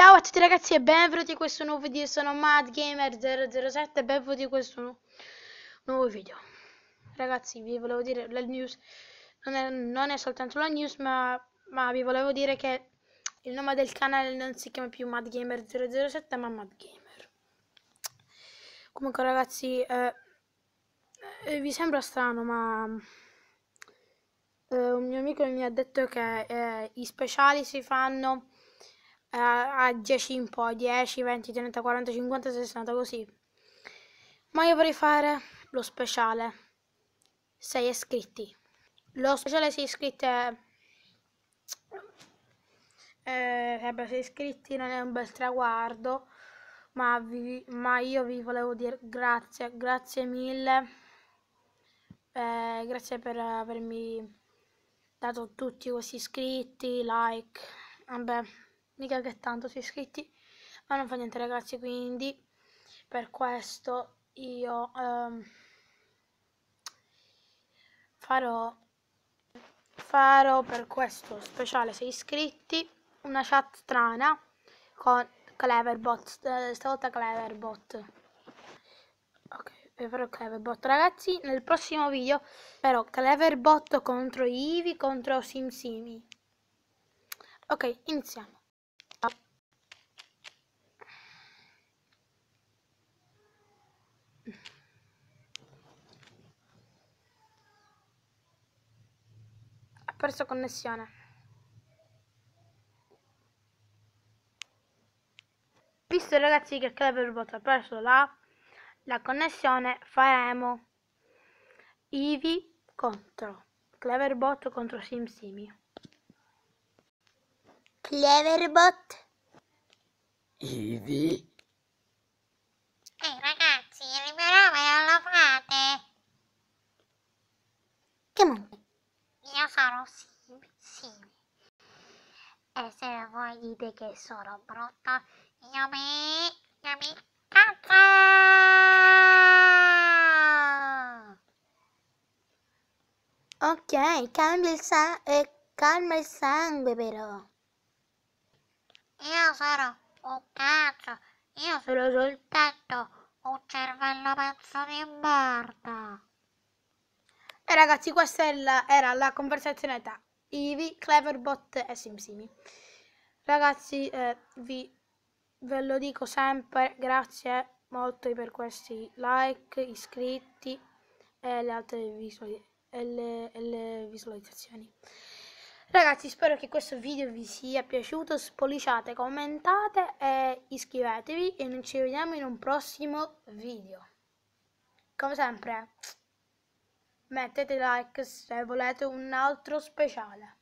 Ciao a tutti ragazzi e benvenuti in questo nuovo video, sono MadGamer007 e benvenuti in questo nu nuovo video Ragazzi vi volevo dire la news, non è, non è soltanto la news ma, ma, vi volevo dire che il nome del canale non si chiama più MadGamer007 ma MadGamer Comunque ragazzi eh, eh, vi sembra strano ma eh, un mio amico mi ha detto che eh, i speciali si fanno eh, a, 10 in po', 10, 20, 30, 40, 50, 60 così. Ma io vorrei fare lo speciale 6 iscritti. Lo speciale 6 iscritti è... Eh, vabbè, 6 iscritti non è un bel traguardo, ma, vi, ma io vi volevo dire grazie, grazie mille. Eh, grazie per avermi dato tutti questi iscritti, like, vabbè mica che tanto si è iscritti, ma non fa niente ragazzi, quindi per questo io um, farò, farò per questo speciale 6 iscritti una chat strana con Cleverbot, eh, stavolta Cleverbot. Ok, farò Cleverbot ragazzi, nel prossimo video però Cleverbot contro Ivi contro SimSimi. Ok, iniziamo. perso connessione. Visto ragazzi che Cleverbot ha perso la, la connessione, faremo Ivi contro Cleverbot contro Sim SimSimi. Cleverbot Ivi inverosimili. E se voi dite che sono brutta, io mi... io mi cazzo! Ok, calma il, sa- eh, calma il sangue però. Io sono un cazzo, io sono soltanto un cervello pazzo di morto. E ragazzi, questa la, era la conversazione tra Ivi, Cleverbot e Simsimi. Ragazzi, eh, vi, ve lo dico sempre, grazie molto per questi like, iscritti e le altre visuali, e le, e le visualizzazioni. Ragazzi, spero che questo video vi sia piaciuto, spolliciate, commentate e iscrivetevi e noi ci vediamo in un prossimo video. Come sempre. Eh mettete like se volete un altro speciale